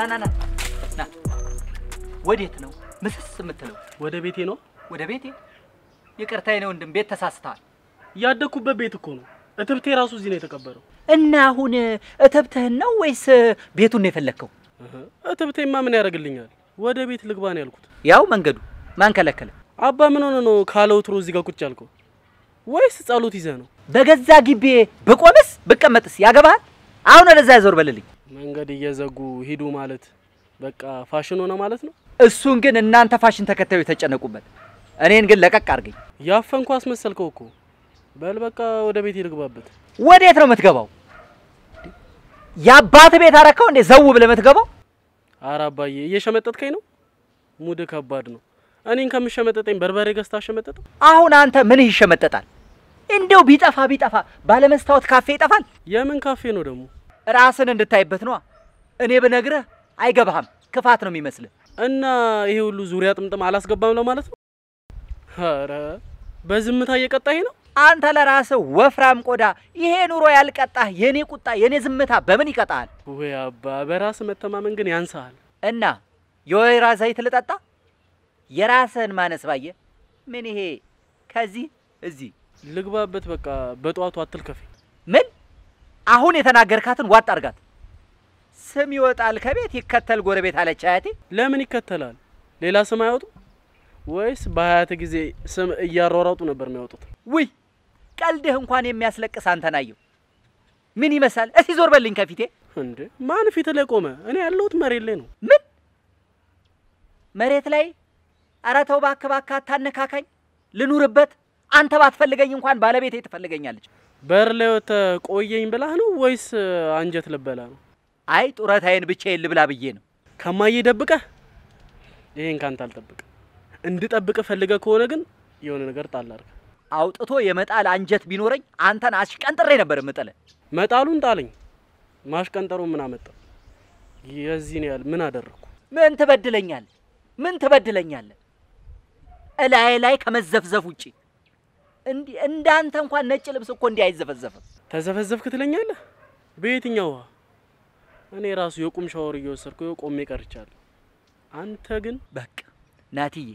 ናናናና ና። ወዴት ነው ምስስ የምትለው? ወደ ቤቴ ነው። ወደ ቤቴ ይቅርታዬ ነው ወንድም፣ ቤት ተሳስተሃል። ያደኩበት ቤት እኮ ነው። እትብቴ ራሱ እዚህ ነው የተቀበረው። እና አሁን እትብትህን ነው ወይስ ቤቱን ነው የፈለግከው? እትብቴማ ምን ያደርግልኛል? ወደ ቤት ልግባ ነው ያልኩት። ያው መንገዱ ማን ከለከለ? አባ ምን ሆነ ነው ካለወትሮ እዚህ ጋር ቁጭ ያልከው? ወይስ ጸሎት ይዘህ ነው? በገዛ ግቤ ብቆምስ ብቀመጥስ ያገባሃል? አሁን ወደዛ ያዞር በልልኝ። መንገድ እየዘጉ ሂዱ ማለት በቃ ፋሽን ሆነ ማለት ነው። እሱን ግን እናንተ ፋሽን ተከታዩ የተጨነቁበት፣ እኔን ግን ለቀቅ አድርገኝ። ያፈንኩ አስመሰልከው እኮ። በል በቃ ወደ ቤት ይልግባበት። ወዴት ነው የምትገባው? የአባት ቤት አረካው እንዴ? ዘው ብለህ የምትገባው? አረ አባዬ እየሸመጠጥከኝ ነው። ሙድ ከባድ ነው። እኔን ከምሸመጠጠኝ በርበሬ ገዝታ አሸመጠጠ። አሁን አንተ ምንህ ይሸመጠጣል? እንደው ቢጠፋ ቢጠፋ ባለመስታወት ካፌ ይጠፋል። የምን ካፌ ነው ደግሞ? ራስን እንድታይበት ነዋ። እኔ ብነግረህ አይገባህም፣ ክፋት ነው የሚመስል እና ይሄ ሁሉ ዙሪያ ጥምጥም አላስገባም ለማለት ነው? ኧረ በዝምታ እየቀጣህ ነው አንተ ለራስህ ወፍራም ቆዳ፣ ይሄ ኑሮ ያልቀጣህ የኔ ቁጣ የኔ ዝምታ በምን ይቀጣል? ወይ አባ፣ በራስ መተማመን ግን ያንሳል እና የወይራ ዘይት ልጠጣ? የራስህን ማነስ ባየ ምን ይሄ ከዚህ እዚህ ልግባበት። በቃ በጠዋቱ አትልከፌ። ምን አሁን የተናገርካትን ዋጥ አርጋት። ስም ይወጣል ከቤት ይከተል ጎረቤት አለች አያቴ። ለምን ይከተላል? ሌላ ስም አይወጡ? ወይስ በአያት ጊዜ ስም እያሯሯጡ ነበር የሚያወጡት? ውይ ቀልድህ እንኳን የሚያስለቅስ አንተናየው ምን ይመስላል? እስቲ ዞር በልኝ ከፊቴ። እንዴ ማን ፊት ላይ ቆመ? እኔ ያለሁት መሬት ላይ ነው። ምን መሬት ላይ? ኧረ ተው እባክህ እባክህ፣ አታነካካኝ ልኑርበት። አንተ ባትፈልገኝ እንኳን ባለቤቴ ትፈልገኛለች። በር ላይ ተቆየኝ ብላህ ነው ወይስ አንጀት ልበላ ነው? አይ ጡረታዬን ብቻዬን ልብላ ብዬ ነው። ከማዬ ደብቀህ ይሄን ካንተ አልጠብቅም። እንድጠብቅህ ፈልገህ ከሆነ ግን የሆነ ነገር ጣል አድርግ። አውጥቶ የመጣል አንጀት ቢኖረኝ አንተን አሽቀንጥሬ ነበር የምጥል። መጣሉን ጣለኝ፣ ማሽቀንጠሩ ምን አመጣ? የዚህ ነው ያህል ምን አደረግኩ? ምን ትበድለኛለህ? ምን ትበድለኛለህ? እላዬ ላይ ከመዘፍዘፍ ውጪ እንዳንተ እንኳን ነጭ ልብስ እኮ እንዲህ አይዘፈዘፍም። ተዘፈዘፍክ ትለኛለህ? በየትኛው ውሃ? እኔ ራሱ የቁም ሻወር እየወሰድኩ ቆሜ ቀርቻለሁ። አንተ ግን በቃ ናትዬ፣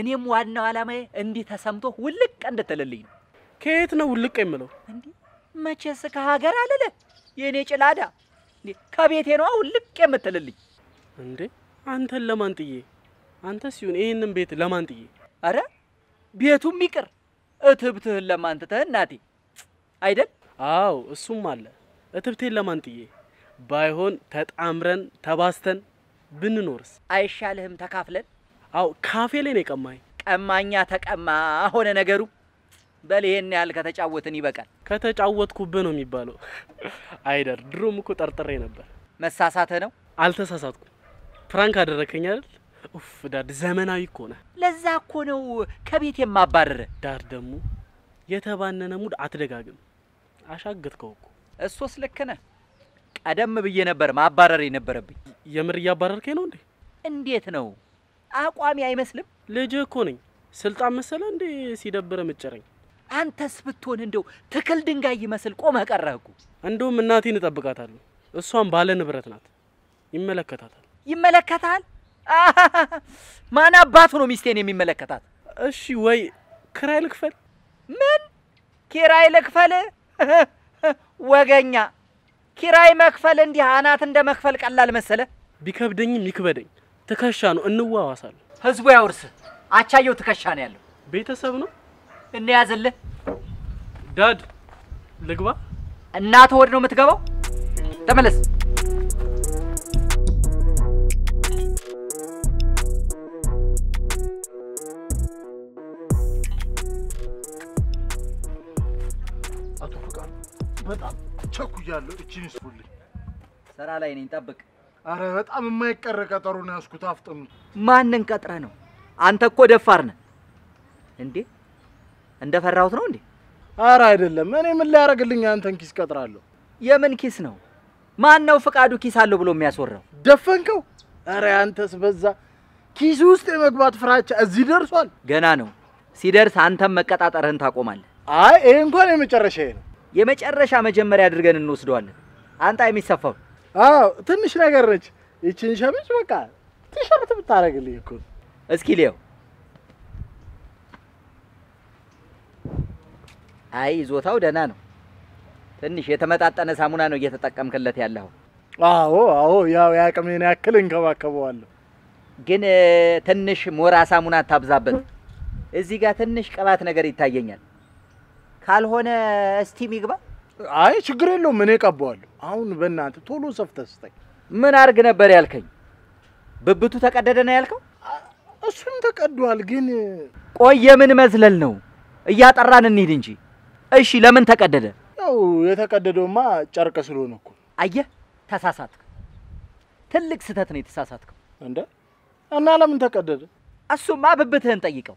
እኔም ዋናው ዓላማዬ እንዲህ ተሰምቶ ውልቅ እንደተለልኝ ነው። ከየት ነው ውልቅ የምለው? እንዲህ መቼስ ከሀገር አለለ የእኔ ጭላዳ ከቤቴ ነዋ ውልቅ የምትልልኝ። እንዴ አንተን ለማን ጥዬ? አንተ ሲሆን ይህንን ቤት ለማን ጥዬ? አረ ቤቱም ይቅር እትብትህን ለማን ትተህ እናቴ አይደል? አዎ እሱም አለ። እትብቴን ለማን ጥዬ? ባይሆን ተጣምረን ተባስተን ብንኖርስ አይሻልህም? ተካፍለን። አዎ ካፌ ላይ ነው የቀማኝ። ቀማኛ ተቀማ ሆነ ነገሩ። በል ይሄን ያህል ከተጫወትን ይበቃል። ከተጫወትኩብህ ነው የሚባለው አይደል? ድሮም እኮ ጠርጥሬ ነበር። መሳሳተ ነው። አልተሳሳትኩም። ፕራንክ አደረከኝ አይደል? ኡፍ ዳድ ዘመናዊ እኮ ነህ። ለዛ እኮ ነው ከቤት የማባረረ። ዳር ደግሞ የተባነነ ሙድ አትደጋግም። አሻግትከው እኮ። እሱስ ልክ ነህ። ቀደም ብዬ ነበር ማባረር የነበረብኝ። የምር እያባረርከኝ ነው እንዴ? እንዴት ነው አቋሚ አይመስልም? ልጅ እኮ ነኝ። ስልጣን መሰለ እንዴ ሲደብረ ምጭረኝ። አንተስ ብትሆን እንደው ትክል ድንጋይ ይመስል ቆመ ቀረህ እኮ። እንደውም እናቴን እጠብቃታለሁ። እሷም ባለ ንብረት ናት። ይመለከታታል። ይመለከታል ማን አባቱ ነው ሚስቴን የሚመለከታት? እሺ ወይ ክራይ ልክፈል። ምን ኪራይ ልክፈል? ወገኛ ኪራይ መክፈል እንዲህ አናት እንደ መክፈል ቀላል መሰለ? ቢከብደኝም ይክበደኝ ትከሻ ነው፣ እንዋዋሳለን። ህዝቡ ያውርስ። አቻየው ትከሻ ነው ያለው። ቤተሰብ ነው እንያዝልህ። ዳድ ልግባ። እናት ወድ ነው የምትገባው። ተመለስ። ቸኩያለሁ። እችን ይስኩልኝ። ስራ ላይ ነኝ፣ ጠብቅ። አረ በጣም የማይቀር ቀጠሮ ነው ያስኩት። አፍጥኑ። ማንን ቀጥረ ነው? አንተ እኮ ደፋር ነህ እንዴ? እንደፈራሁት ነው እንዴ? አረ አይደለም። እኔ ምን ሊያደርግልኝ አንተን ኪስ ቀጥራለሁ? የምን ኪስ ነው? ማን ነው ፍቃዱ ኪስ አለው ብሎ የሚያስወራው? ደፈንከው። አረ አንተስ በዛ። ኪስ ውስጥ የመግባት ፍራቻ እዚህ ደርሷል። ገና ነው። ሲደርስ አንተም መቀጣጠርህን ታቆማለህ። አይ ይሄ እንኳን የመጨረሻዬ ነው። የመጨረሻ መጀመሪያ አድርገን እንወስደዋለን። አንጣ የሚሰፋው አዎ፣ ትንሽ ነገር ነች። ይቺን ሸምጭ በቃ ቲሸርት ብታደርግልኝ እኮ እስኪ ሊየው። አይ ይዞታው ደህና ነው። ትንሽ የተመጣጠነ ሳሙና ነው እየተጠቀምክለት ያለው። አዎ አዎ፣ ያው የአቅሜን ያክል እንከባከበዋለሁ። ግን ትንሽ ሞራ ሳሙና ታብዛበት። እዚህ ጋር ትንሽ ቅባት ነገር ይታየኛል። ካልሆነ እስቲ ይግባ። አይ ችግር የለውም እኔ ቀባዋለሁ። አሁን በእናንተ ቶሎ ሰፍተህ ስጠኝ። ምን አርግ ነበር ያልከኝ? ብብቱ ተቀደደ ነው ያልከው? እሱም ተቀዷል። ግን ቆየ ምን መዝለል ነው? እያጠራን እንሂድ እንጂ። እሺ ለምን ተቀደደ? ያው የተቀደደውማ ጨርቅ ስለሆነ እኮ። አየህ ተሳሳትክ። ትልቅ ስህተት ነው የተሳሳትከው። እንደ እና ለምን ተቀደደ? እሱማ ብብትህን ጠይቀው።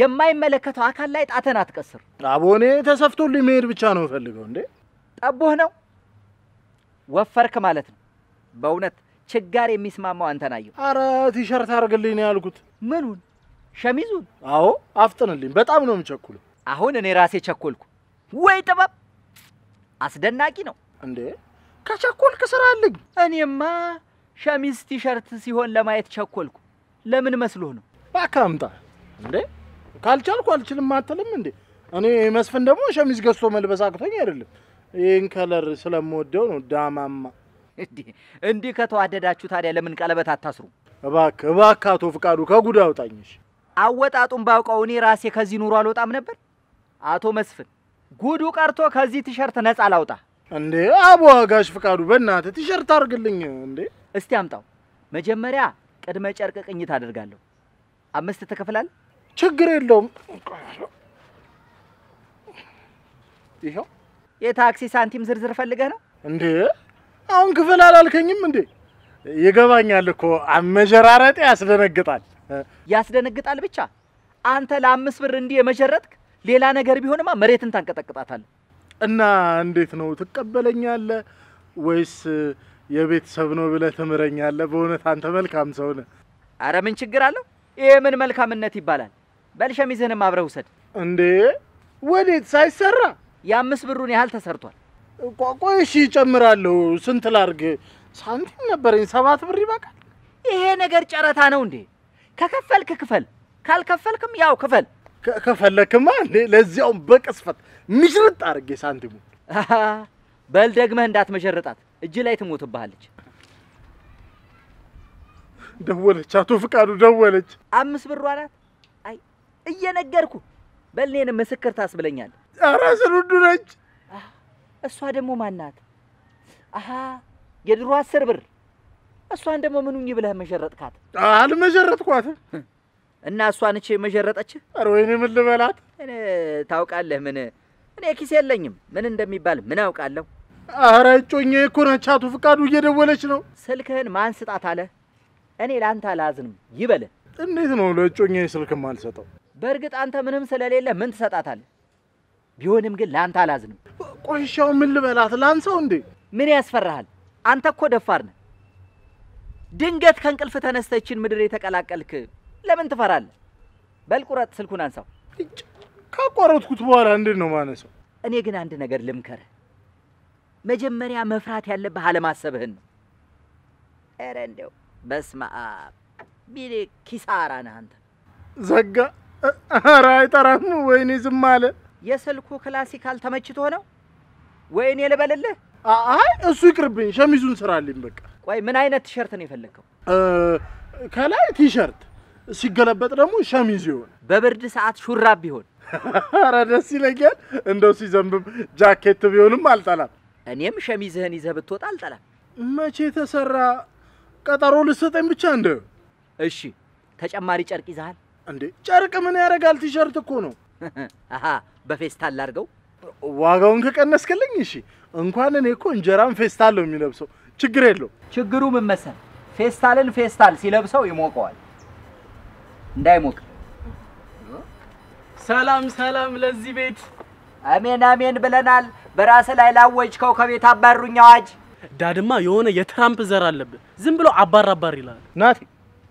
የማይመለከተው አካል ላይ ጣትን አትቀስር። አቦኔ ተሰፍቶልኝ መሄድ ብቻ ነው ፈልገው። እንዴ ጠቦህ ነው ወፈርክ ማለት ነው። በእውነት ችጋር የሚስማማው አንተ አረ ቲሸርት አድርግልኝ ነው ያልኩት። ምኑን? ሸሚዙን? አዎ አፍጥንልኝ፣ በጣም ነው የምቸኩለው። አሁን እኔ ራሴ ቸኮልኩ። ወይ ጥበብ አስደናቂ ነው። እንዴ ከቸኮልክ ስራ አለኝ። እኔማ ሸሚዝ ቲሸርት ሲሆን ለማየት ቸኮልኩ። ለምን መስሎህ ነው? እባክህ አምጣ እንዴ ካልቻልኩ አልችልም አትልም እንዴ? እኔ መስፍን ደግሞ ሸሚዝ ገዝቶ መልበስ አቅቶኝ አይደለም። ይህን ከለር ስለምወደው ነው። ዳማማ እንዲህ ከተዋደዳችሁ ታዲያ ለምን ቀለበት አታስሩ? እባክህ እባክህ፣ አቶ ፍቃዱ ከጉድ አውጣኝሽ። አወጣጡን ባውቀው እኔ ራሴ ከዚህ ኑሮ አልወጣም ነበር። አቶ መስፍን ጉዱ ቀርቶ ከዚህ ቲሸርት ነፃ ላውጣ እንዴ? አቦ አጋሽ ፍቃዱ በእናትህ ቲሸርት አድርግልኝ እንዴ። እስቲ አምጣው። መጀመሪያ ቅድመ ጨርቅ ቅኝት አደርጋለሁ። አምስት ትከፍላለህ ችግር የለውም። ይኸው የታክሲ ሳንቲም ዝርዝር ፈልገህ ነው እንዴ? አሁን ክፍል አላልከኝም እንዴ? ይገባኛል እኮ አመጀራረጤ ያስደነግጣል። ያስደነግጣል ብቻ አንተ ለአምስት ብር እንዲህ የመጀረጥክ ሌላ ነገር ቢሆንማ መሬትን ታንቀጠቅጣታል። እና እንዴት ነው ትቀበለኛለ ወይስ የቤተሰብ ነው ብለህ ትምረኛለህ? በእውነት አንተ መልካም ሰው ነህ። አረ ምን ችግር አለው? ይሄ ምን መልካምነት ይባላል? በል ሸሚዝህንም አብረህ ውሰድ። እንዴ ወዴት? ሳይሰራ የአምስት ብሩን ያህል ተሰርቷል። ቆይ እሺ፣ ይጨምራለሁ። ስንት ላርግ? ሳንቲም ነበረኝ፣ ሰባት ብር ይበቃል። ይሄ ነገር ጨረታ ነው እንዴ? ከከፈልክ ክፈል፣ ካልከፈልክም ያው ክፈል። ከፈለክማ እንዴ ለዚያውም በቅስፈት ምሽርጥ አድርጌ ሳንቲሙ። በል ደግመህ እንዳትመሸርጣት፣ እጅ ላይ ትሞትብሃለች። ደወለች፣ አቶ ፍቃዱ ደወለች። አምስት ብሯ እየነገርኩ በል ምስክር ታስብለኛል። ኧረ ስሩዱ ነች። እሷ ደግሞ ማናት? አሀ የድሮ አስር ብር። እሷን ደግሞ ምኑኝ ብለህ መሸረጥካት? አልመሸረጥኳት። እና እሷን እቺ መሸረጠች? ኧረ ወይኔ ምን ልበላት? ታውቃለህ ምን እኔ ኪስ የለኝም። ምን እንደሚባል ምን አውቃለሁ? አረ እጮኛ እኮ ነች። አቶ ፍቃዱ እየደወለች ነው። ስልክህን ማን ስጣት አለ? እኔ ላንተ አላዝንም ይበልህ። እንዴት ነው ለእጮኛዬ ስልክ አልሰጠው? በእርግጥ አንተ ምንም ስለሌለ ምን ትሰጣታለህ? ቢሆንም ግን ለአንተ አላዝንም። ቆሻው ምን ልበላት? ላንሰው እንዴ? ምን ያስፈራሃል? አንተ እኮ ደፋር ነህ። ድንገት ከእንቅልፍ ተነስተችን ምድር የተቀላቀልክ ለምን ትፈራለህ? በልቁረጥ ስልኩን አንሳው። ካቋረጥኩት በኋላ እንዴት ነው ማነሰው? እኔ ግን አንድ ነገር ልምከርህ። መጀመሪያ መፍራት ያለብህ አለማሰብህን ነው። ኧረ እንደው በስመ አብ ቢል ኪሳራ ነህ አንተ ዘጋ ኧረ አይጠራም። ወይኔ ዝም አለ። የስልኩ ክላሲካል ተመችቶ ነው? ወይኔ ልበልልህ? አይ እሱ ይቅርብኝ፣ ሸሚዙን ስራልኝ በቃ። ቆይ ምን አይነት ቲሸርት ነው የፈለግከው? ከላይ ቲሸርት ሲገለበጥ ደግሞ ሸሚዝ ይሆን፣ በብርድ ሰዓት ሹራብ ቢሆን። ኧረ ደስ ይለኛል። እንደው ሲዘንብም ጃኬት ቢሆንም አልጠላም። እኔም ሸሚዝህን ይዘህ ብትወጣ አልጠላም። መቼ ተሰራ? ቀጠሮ ልሰጠኝ ብቻ እንደ እሺ። ተጨማሪ ጨርቅ ይዘሃል? እንዴ ጨርቅ ምን ያደርጋል? ቲሸርት እኮ ነው። አሀ በፌስታል አድርገው ዋጋውን ከቀነስክልኝ እሺ። እንኳን እኔ እኮ እንጀራም ፌስታል ነው የሚለብሰው። ችግር የለው። ችግሩ ምን መሰል፣ ፌስታልን ፌስታል ሲለብሰው ይሞቀዋል። እንዳይሞቅ። ሰላም ሰላም ለዚህ ቤት። አሜን አሜን ብለናል። በራስ ላይ ላወጅከው ከቤት አባሩኝ አዋጅ። ዳድማ የሆነ የትራምፕ ዘር አለብህ። ዝም ብሎ አባር አባር ይላል ናቴ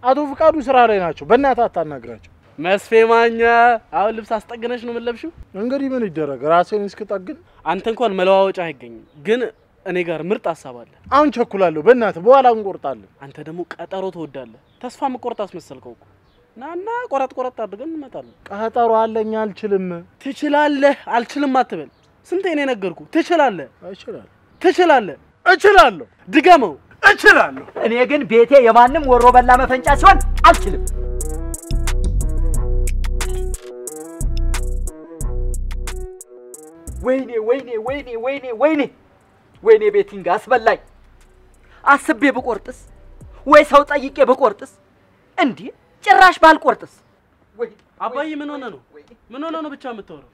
አቶ ፍቃዱ ስራ ላይ ናቸው። በእናትህ አታናግራቸው። መስፌ ማኛ፣ አሁን ልብስ አስጠግነሽ ነው የምለብሽው እንግዲህ ምን ይደረግ፣ ራሴን እስክጠግን። አንተ እንኳን መለዋወጫ አይገኝም፣ ግን እኔ ጋር ምርጥ ሀሳብ አለ። አሁን ቸኩላለሁ፣ በእናትህ በኋላ እንቆርጣለን። አንተ ደግሞ ቀጠሮ ትወዳለህ። ተስፋ መቆረጥ አስመሰልከው እኮ። ናና ቆረጥ ቆረጥ አድርገን እንመጣለን። ቀጠሮ አለኝ። አልችልም። ትችላለህ። አልችልም አትበል። ስንቴ ነው የነገርኩህ? ትችላለህ። ትችላለህ። እችላለሁ። ድገመው እችላለሁ። እኔ ግን ቤቴ የማንም ወሮ በላ መፈንጫ ሲሆን አልችልም። ወይኔ ወይኔ ወይኔ ወይኔ ወይኔ ወይኔ ቤቲንግ አስበላኝ። አስቤ ብቆርጥስ ወይ ሰው ጠይቄ ብቆርጥስ? እንዲህ ጭራሽ ባልቆርጥስ? አባዬ ምን ሆነ ነው ምን ሆነ ነው ብቻ የምታወራው?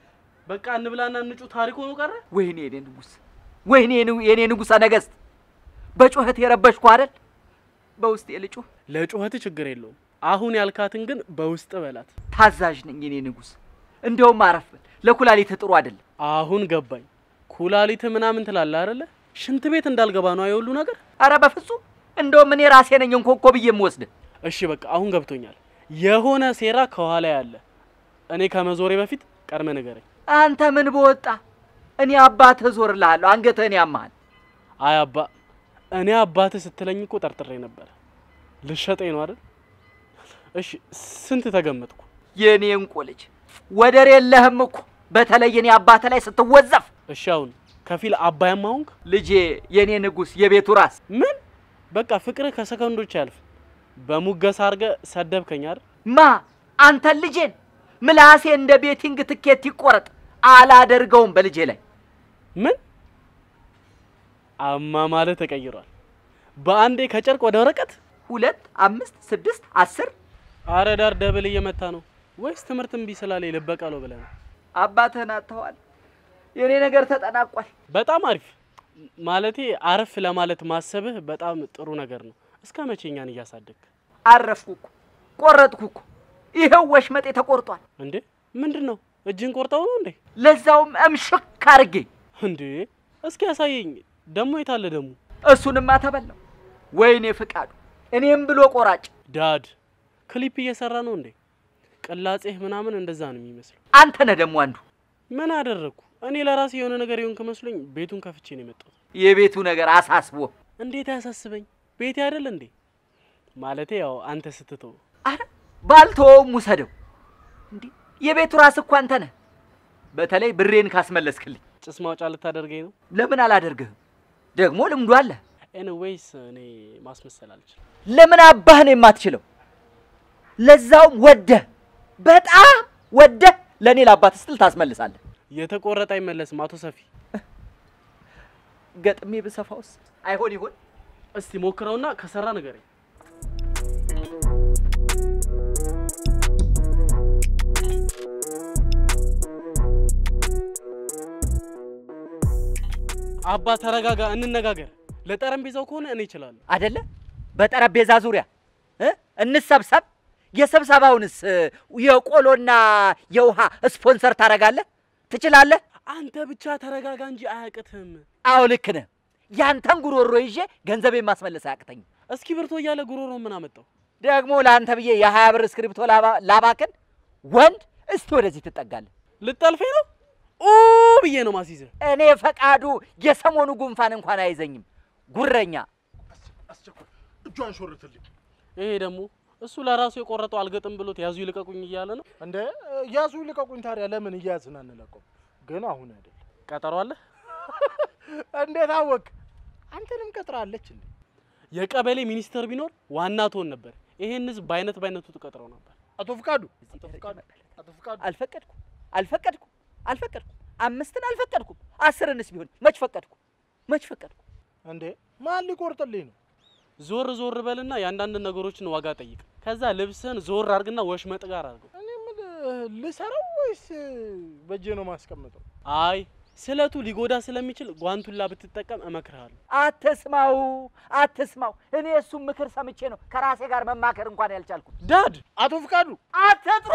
በቃ እንብላና እንጩ ታሪክ ሆኖ ቀረ። ወይኔ የኔ ንጉስ፣ ወይኔ የኔ ንጉሠ ነገሥት በጩኸት የረበሽኩ አይደል? በውስጤ ልጩህ። ለጩኸት ችግር የለውም። አሁን ያልካትን ግን በውስጥ በላት። ታዛዥ ነኝ የኔ ንጉሥ። እንደውም አረፍ ለኩላሊት ጥሩ አይደለም። አሁን ገባኝ። ኩላሊት ምናምን ትላለ አይደለ? ሽንት ቤት እንዳልገባ ነው የሁሉ ነገር። አረ በፍጹም እንደውም እኔ ራሴ ነኝ እንኮኮ ብዬ የምወስድ። እሺ በቃ አሁን ገብቶኛል። የሆነ ሴራ ከኋላ ያለ እኔ ከመዞሬ በፊት ቀድመ ንገረኝ። አንተ ምን በወጣ እኔ አባትህ ዞር ላለሁ አንገትህን ያመሃል። አይ አባ እኔ አባትህ ስትለኝ እኮ ጠርጥሬ ነበር። ልሸጠኝ ነው አይደል? እሺ ስንት ተገመጥኩ? የኔ እንቁ ልጅ ወደር የለህም እኮ በተለይ እኔ አባትህ ላይ ስትወዘፍ። እሺ አሁን ከፊል አባያም አሁንክ ልጄ፣ የኔ ንጉስ፣ የቤቱ ራስ። ምን በቃ ፍቅርህ ከሰከንዶች ያልፍ። በሙገሳ አድርገህ ሰደብከኝ አይደል? ማ አንተ ልጄን ምላሴ እንደ ቤቲንግ ትኬት ይቆረጥ አላደርገውም በልጄ ላይ ምን አማማለ ተቀይሯል። በአንዴ ከጨርቅ ወደ ወረቀት ሁለት፣ አምስት፣ ስድስት፣ አስር አረዳር ደብል እየመታ ነው ወይስ ትምህርት እምቢ ስላለ ልበቀለው ብለህ ነው? አባትህን አጥተዋል። የኔ ነገር ተጠናቋል። በጣም አሪፍ ማለቴ አረፍ ለማለት ማሰብህ በጣም ጥሩ ነገር ነው። እስከ መቼ እኛን አረፍኩኩ አረፍኩ እኮ ቆረጥኩ እኮ። ይኸው ወሽመጤ ተቆርጧል። እንዴ ምንድን ነው? እጅን ቆርጠው ነው እንዴ? ለዛውም እምሽክ አርጌ። እንዴ እስኪ ያሳየኝ ደሞ የታለ ደሞ? እሱንማ ተበላው። ወይኔ ፍቃዱ፣ እኔም ብሎ ቆራጭ ዳድ። ክሊፕ እየሰራ ነው እንዴ? ቅላጼህ ምናምን እንደዛ ነው የሚመስለው። አንተ ነህ ደግሞ አንዱ። ምን አደረግኩ እኔ? ለራሴ የሆነ ነገር ይሁን ከመስሎኝ ቤቱን ከፍቼ ነው የመጣሁት። የቤቱ ነገር አሳስቦ? እንዴት አያሳስበኝ? ቤቴ አይደል እንዴ? ማለቴ ያው አንተ ስትቶ። አረ ባልተወውም ውሰደው እንዴ። የቤቱ ራስ እኮ አንተ ነህ። በተለይ ብሬን ካስመለስክልኝ። ጭስ ማውጫ ልታደርገኝ ነው? ለምን አላደርግህም ደግሞ ልምዱ አለ። ኤኒዌይስ እኔ ማስመሰል አልችልም። ለምን አባህ ነው የማትችለው? ለዛውም ወደ በጣም ወደ ለእኔ ለአባት ስትል ታስመልሳለህ። የተቆረጠ አይመለስም አቶ ሰፊ። ገጥሜ ብሰፋውስ አይሆን ይሆን? እስቲ ሞክረውና ከሰራ ንገረኝ። አባ ተረጋጋ፣ እንነጋገር። ለጠረጴዛው ከሆነ እኔ ይችላል አይደለ? በጠረጴዛ ዙሪያ እንሰብሰብ። የስብሰባውንስ የቆሎና የውሃ ስፖንሰር ታደርጋለህ? ትችላለህ? አንተ ብቻ ተረጋጋ እንጂ አያቅትም። አዎ ልክ ነህ። ያንተን ጉሮሮ ይዤ ገንዘቤን ማስመለስ አያቅተኝ እስኪ ብርቶ እያለ ጉሮሮ ምን አመጣው ደግሞ? ለአንተ ብዬ የሀያ ብር እስክሪብቶ ላባክን ወንድ። እስቲ ወደዚህ ትጠጋለህ። ልጠልፌ ነው ብዬ ነው ማስይዘ። እኔ ፈቃዱ የሰሞኑ ጉንፋን እንኳን አይዘኝም። ጉረኛ እጇን ሾርትልኝ። ይሄ ደግሞ እሱ ለራሱ የቆረጠው አልገጥም ብሎት ያዙ ይልቀቁኝ እያለ ነው እንደ ያዙ ይልቀቁኝ። ታዲያ ለምን እያዝን አንለቀው? ግን አሁን አይደል ቀጠሮ አለ። እንዴት አወቅ? አንተንም ቀጥራለች እንዴ? የቀበሌ ሚኒስተር ቢኖር ዋና ትሆን ነበር። ይሄን ህዝብ በአይነት በአይነቱ ትቀጥረው ነበር። አቶ ፍቃዱ አልፈቀድኩም፣ አቶ ፍቃዱ አልፈቀድኩ አልፈቀድኩ አልፈቀድኩም። አምስትን አልፈቀድኩም። አስርንስ ቢሆን መች ፈቀድኩ? መች ፈቀድኩ? እንዴ ማን ሊቆርጥልኝ ነው? ዞር ዞር በልና የአንዳንድ ነገሮችን ዋጋ ጠይቅ። ከዛ ልብስህን ዞር አድርግና ወሽመጥ ጋር አድርገው። እኔም ልሰራው ወይስ በእጄ ነው ማስቀምጠው? አይ ስለቱ ሊጎዳ ስለሚችል ጓንቱላ ብትጠቀም እመክርሃለሁ። አትስማው አትስማው። እኔ እሱም ምክር ሰምቼ ነው ከራሴ ጋር መማከር እንኳን ያልቻልኩት። ዳድ አቶ ፍቃዱ አትጥሩ